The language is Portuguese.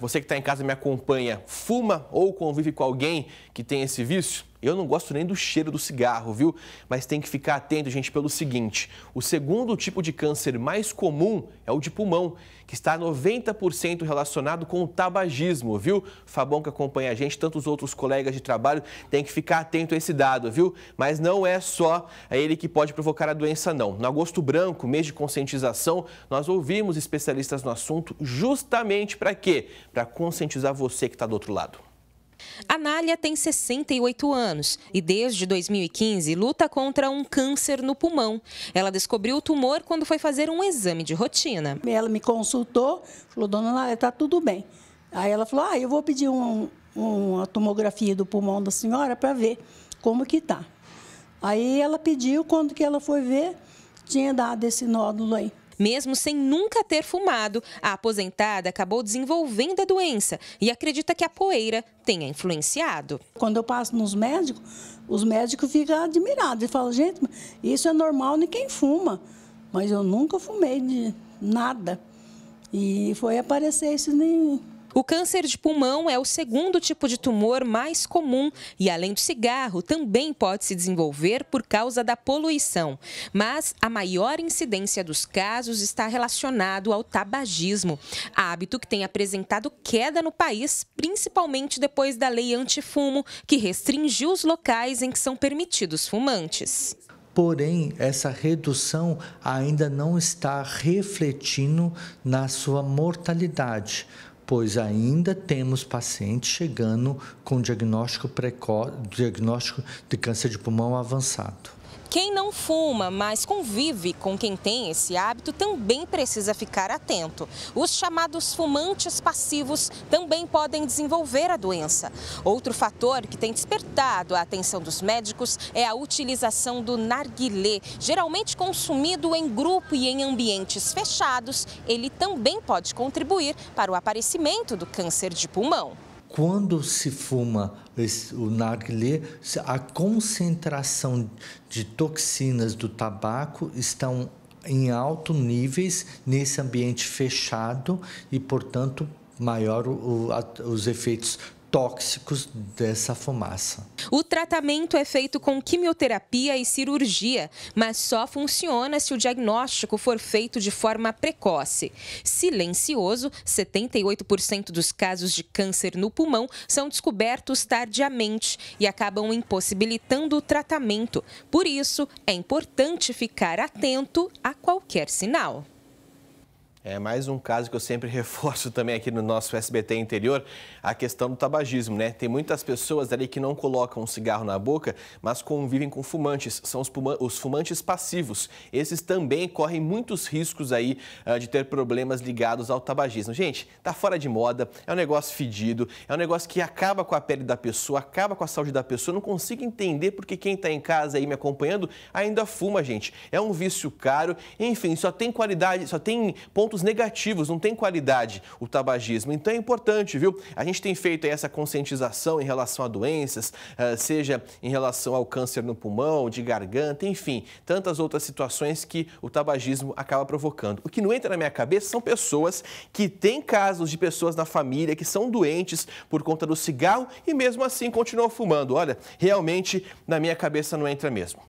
Você que está em casa me acompanha, fuma ou convive com alguém que tem esse vício? Eu não gosto nem do cheiro do cigarro, viu? Mas tem que ficar atento, gente, pelo seguinte: o segundo tipo de câncer mais comum é o de pulmão, que está 90% relacionado com o tabagismo, viu? Fabão que acompanha a gente, tantos outros colegas de trabalho, tem que ficar atento a esse dado, viu? Mas não é só ele que pode provocar a doença, não. No agosto branco, mês de conscientização, nós ouvimos especialistas no assunto justamente para quê? Para conscientizar você que está do outro lado. A Nália tem 68 anos e desde 2015 luta contra um câncer no pulmão. Ela descobriu o tumor quando foi fazer um exame de rotina. Ela me consultou, falou, dona Nália, está tudo bem. Aí ela falou, ah, eu vou pedir um, uma tomografia do pulmão da senhora para ver como que está. Aí ela pediu, quando que ela foi ver, tinha dado esse nódulo aí. Mesmo sem nunca ter fumado, a aposentada acabou desenvolvendo a doença e acredita que a poeira tenha influenciado. Quando eu passo nos médicos, os médicos ficam admirados e falam: gente, isso é normal em quem fuma. Mas eu nunca fumei de nada. E foi aparecer isso nem o câncer de pulmão é o segundo tipo de tumor mais comum e, além do cigarro, também pode se desenvolver por causa da poluição. Mas a maior incidência dos casos está relacionado ao tabagismo, hábito que tem apresentado queda no país, principalmente depois da lei antifumo, que restringiu os locais em que são permitidos fumantes. Porém, essa redução ainda não está refletindo na sua mortalidade pois ainda temos pacientes chegando com diagnóstico precoce, diagnóstico de câncer de pulmão avançado. Quem não fuma, mas convive com quem tem esse hábito, também precisa ficar atento. Os chamados fumantes passivos também podem desenvolver a doença. Outro fator que tem despertado a atenção dos médicos é a utilização do narguilé. Geralmente consumido em grupo e em ambientes fechados, ele também pode contribuir para o aparecimento do câncer de pulmão quando se fuma o narguilé, a concentração de toxinas do tabaco estão em alto níveis nesse ambiente fechado e, portanto, maior o, a, os efeitos tóxicos dessa fumaça. O tratamento é feito com quimioterapia e cirurgia, mas só funciona se o diagnóstico for feito de forma precoce. Silencioso, 78% dos casos de câncer no pulmão são descobertos tardiamente e acabam impossibilitando o tratamento. Por isso, é importante ficar atento a qualquer sinal. É mais um caso que eu sempre reforço também aqui no nosso SBT interior, a questão do tabagismo, né? Tem muitas pessoas ali que não colocam um cigarro na boca, mas convivem com fumantes, são os, fumantes passivos. Esses também correm muitos riscos aí uh, de ter problemas ligados ao tabagismo. Gente, tá fora de moda, é um negócio fedido, é um negócio que acaba com a pele da pessoa, acaba com a saúde da pessoa. Eu não consigo entender porque quem tá em casa aí me acompanhando ainda fuma, gente. É um vício caro, enfim, só tem qualidade, só tem ponto pontos negativos, não tem qualidade o tabagismo. Então é importante, viu? A gente tem feito essa conscientização em relação a doenças, eh, seja em relação ao câncer no pulmão, de garganta, enfim, tantas outras situações que o tabagismo acaba provocando. O que não entra na minha cabeça são pessoas que têm casos de pessoas na família que são doentes por conta do cigarro e mesmo assim continuam fumando. Olha, realmente na minha cabeça não entra mesmo.